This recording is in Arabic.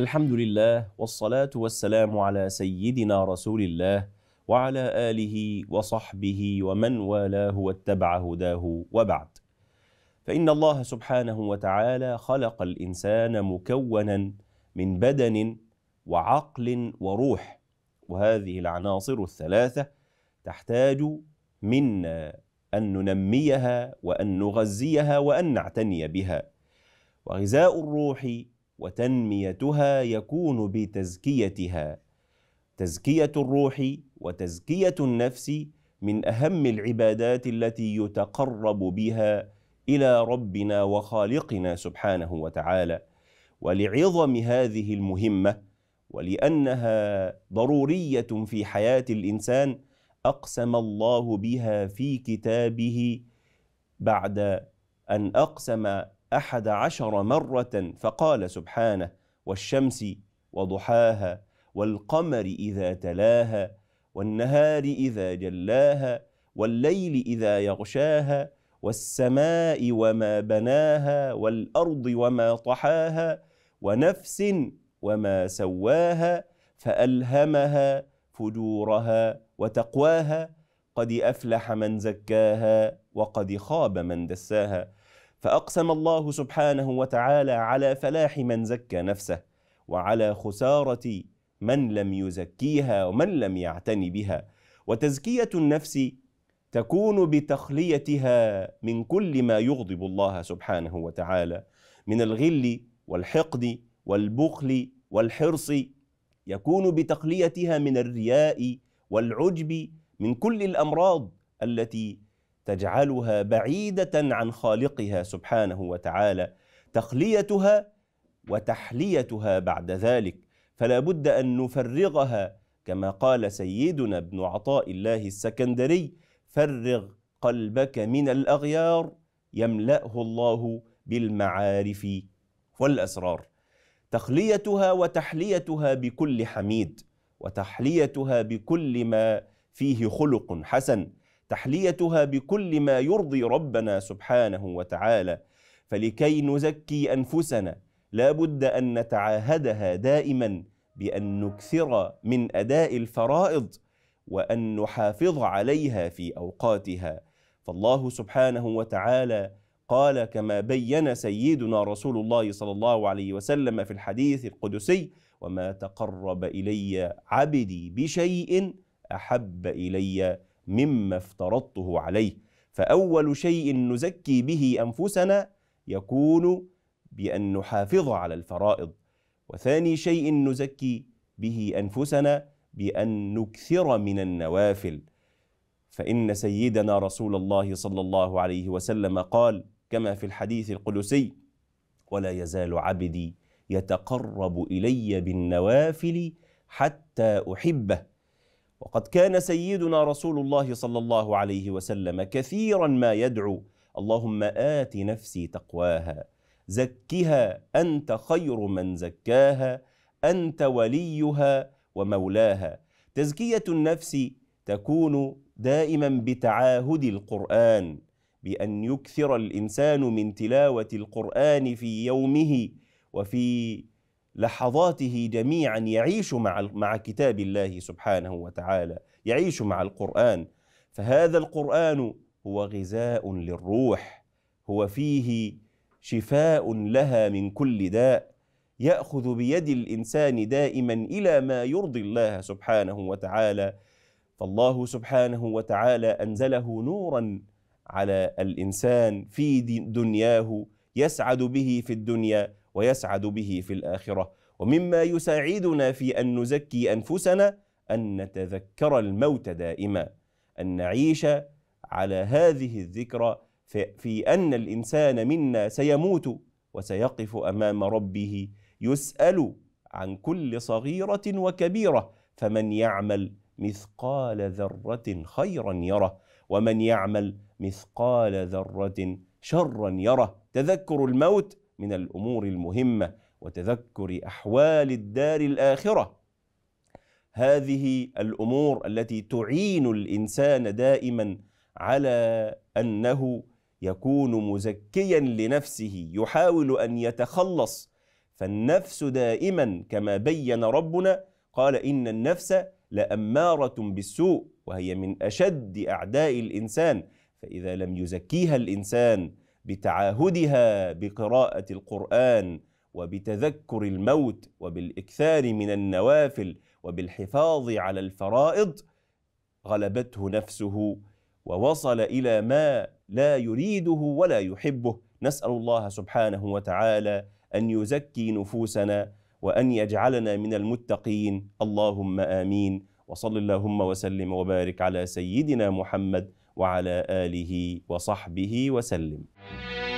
الحمد لله والصلاة والسلام على سيدنا رسول الله وعلى آله وصحبه ومن والاه واتبع هداه وبعد فإن الله سبحانه وتعالى خلق الإنسان مكونا من بدن وعقل وروح وهذه العناصر الثلاثة تحتاج منا أن ننميها وأن نغذيها وأن نعتني بها وغذاء الروح وتنميتها يكون بتزكيتها تزكيه الروح وتزكيه النفس من اهم العبادات التي يتقرب بها الى ربنا وخالقنا سبحانه وتعالى ولعظم هذه المهمه ولانها ضروريه في حياه الانسان اقسم الله بها في كتابه بعد ان اقسم أحد عشر مرة فقال سبحانه والشمس وضحاها والقمر إذا تلاها والنهار إذا جلاها والليل إذا يغشاها والسماء وما بناها والأرض وما طحاها ونفس وما سواها فألهمها فجورها وتقواها قد أفلح من زكاها وقد خاب من دساها فأقسم الله سبحانه وتعالى على فلاح من زكى نفسه وعلى خسارة من لم يزكيها ومن لم يعتني بها وتزكية النفس تكون بتخليتها من كل ما يغضب الله سبحانه وتعالى من الغل والحقد والبخل والحرص يكون بتخليتها من الرياء والعجب من كل الامراض التي تجعلها بعيده عن خالقها سبحانه وتعالى تخليتها وتحليتها بعد ذلك فلا بد ان نفرغها كما قال سيدنا ابن عطاء الله السكندري فرغ قلبك من الاغيار يملاه الله بالمعارف والاسرار تخليتها وتحليتها بكل حميد وتحليتها بكل ما فيه خلق حسن تحليتها بكل ما يرضي ربنا سبحانه وتعالى فلكي نزكي انفسنا لا بد ان نتعاهدها دائما بان نكثر من اداء الفرائض وان نحافظ عليها في اوقاتها فالله سبحانه وتعالى قال كما بين سيدنا رسول الله صلى الله عليه وسلم في الحديث القدسي وما تقرب الي عبدي بشيء احب الي مما افترضته عليه فأول شيء نزكي به أنفسنا يكون بأن نحافظ على الفرائض وثاني شيء نزكي به أنفسنا بأن نكثر من النوافل فإن سيدنا رسول الله صلى الله عليه وسلم قال كما في الحديث القدسي ولا يزال عبدي يتقرب إلي بالنوافل حتى أحبه وقد كان سيدنا رسول الله صلى الله عليه وسلم كثيرا ما يدعو اللهم آت نفسي تقواها زكها أنت خير من زكاها أنت وليها ومولاها تزكية النفس تكون دائما بتعاهد القرآن بأن يكثر الإنسان من تلاوة القرآن في يومه وفي لحظاته جميعا يعيش مع مع كتاب الله سبحانه وتعالى يعيش مع القرآن فهذا القرآن هو غذاء للروح هو فيه شفاء لها من كل داء ياخذ بيد الانسان دائما الى ما يرضي الله سبحانه وتعالى فالله سبحانه وتعالى انزله نورا على الانسان في دنياه يسعد به في الدنيا ويسعد به في الآخرة ومما يساعدنا في أن نزكي أنفسنا أن نتذكر الموت دائما أن نعيش على هذه الذكرى في أن الإنسان منا سيموت وسيقف أمام ربه يسأل عن كل صغيرة وكبيرة فمن يعمل مثقال ذرة خيرا يره ومن يعمل مثقال ذرة شرا يره تذكر الموت من الأمور المهمة وتذكر أحوال الدار الآخرة هذه الأمور التي تعين الإنسان دائما على أنه يكون مزكيا لنفسه يحاول أن يتخلص فالنفس دائما كما بين ربنا قال إن النفس لأمارة بالسوء وهي من أشد أعداء الإنسان فإذا لم يزكيها الإنسان بتعاهدها بقراءه القران وبتذكر الموت وبالاكثار من النوافل وبالحفاظ على الفرائض غلبته نفسه ووصل الى ما لا يريده ولا يحبه نسال الله سبحانه وتعالى ان يزكي نفوسنا وان يجعلنا من المتقين اللهم امين وصل اللهم وسلم وبارك على سيدنا محمد وعلى اله وصحبه وسلم.